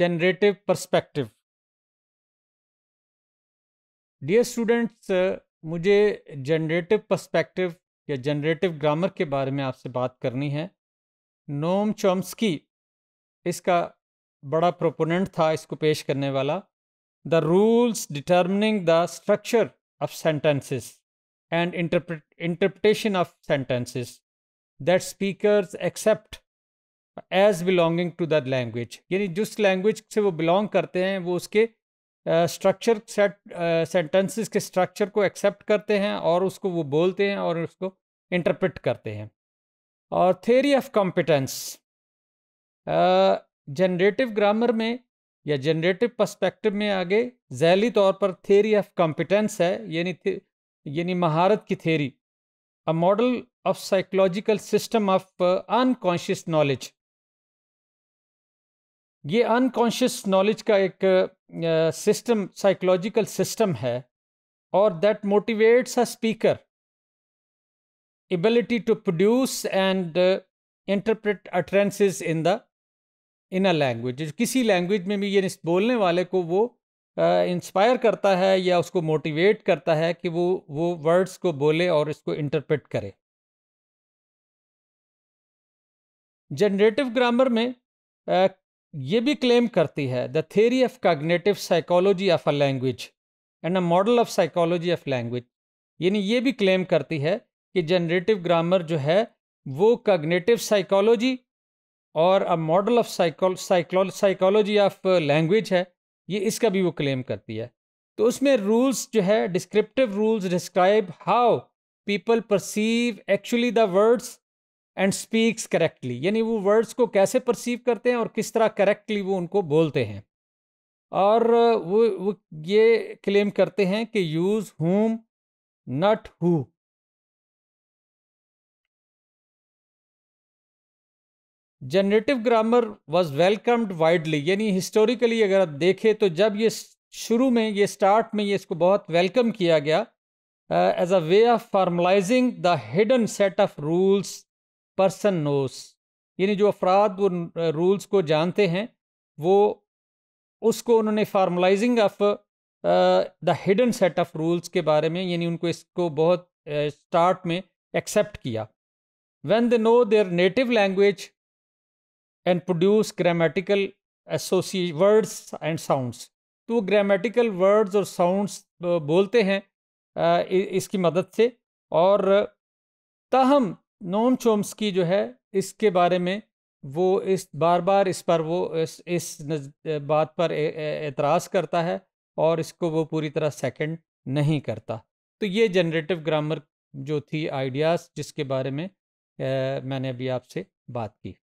generative perspective dear students मुझे generative perspective या generative grammar के बारे में आपसे बात करनी है नोम चॉम्स्की इसका बड़ा प्रोपोनेंट था इसको पेश करने वाला the rules determining the structure of sentences and interpretation of sentences that speakers accept as belonging to the language यानी जिस लैंग्वेज से वो बिलोंग करते हैं वो उसके स्ट्रक्चर सेट सेंटेंसेस के स्ट्रक्चर को एक्सेप्ट करते हैं और उसको वो बोलते हैं और उसको इंटरप्रेट करते हैं और theory of competence generative grammar में या जनरेटिव पर्सपेक्टिव में आगे जैली तौर पर थेरी ऑफ कॉम्पिटेंस है यानी यानी महारत की theory a model of psychological system of unconscious knowledge ये अनकॉन्शियस नॉलेज का एक सिस्टम साइकोलॉजिकल सिस्टम है और that motivates a speaker ability to produce and interpret interpret in the in a language किसी लैंग्वेज में भी ये बोलने वाले को वो इंस्पायर uh, करता है या उसको मोटिवेट करता है कि वो वो वर्ड्स को बोले और इसको इंटरप्रेट करे जनरेटिव ग्रामर में ये भी क्लेम करती है the theory of cognitive psychology of a language and a model of psychology of language यानी ये भी क्लेम करती है कि जनरेटिव ग्रामर जो है वो कॉग्नेटिव साइकोलॉजी और a model of psychology of language है ये इसका भी वो क्लेम करती है तो उसमें रूल्स जो है descriptive rules describe how people perceive actually the words and speaks correctly यानी वो वर्ड्स को कैसे परसीव करते हैं और किस तरह करेक्टली वो उनको बोलते हैं और वो वो ये क्लेम करते हैं कि use whom not who generative grammar was welcomed widely यानी हिस्टोरिकली अगर आप देखें तो जब ये शुरू में ये स्टार्ट में ये इसको बहुत वेलकम किया गया as a way of formalising the hidden set of rules person knows यानी जो अफराद वो रूल्स को जानते हैं वो उसको उन्होंने formalising of the hidden set of rules के बारे में यानी उनको इसको बहुत स्टार्ट uh, में एक्सेप्ट किया when they know their native language and produce grammatical एसोसी वर्ड्स एंड साउंड्स तो वो ग्रामेटिकल वर्ड्स और साउंड्स बोलते हैं इसकी मदद से और ताहम नोम चोम्स्की जो है इसके बारे में वो इस बार बार इस पर वो इस, इस बात पर एतराज़ करता है और इसको वो पूरी तरह सेकंड नहीं करता तो ये जनरेटिव ग्रामर जो थी आइडियाज़ जिसके बारे में ए, मैंने अभी आपसे बात की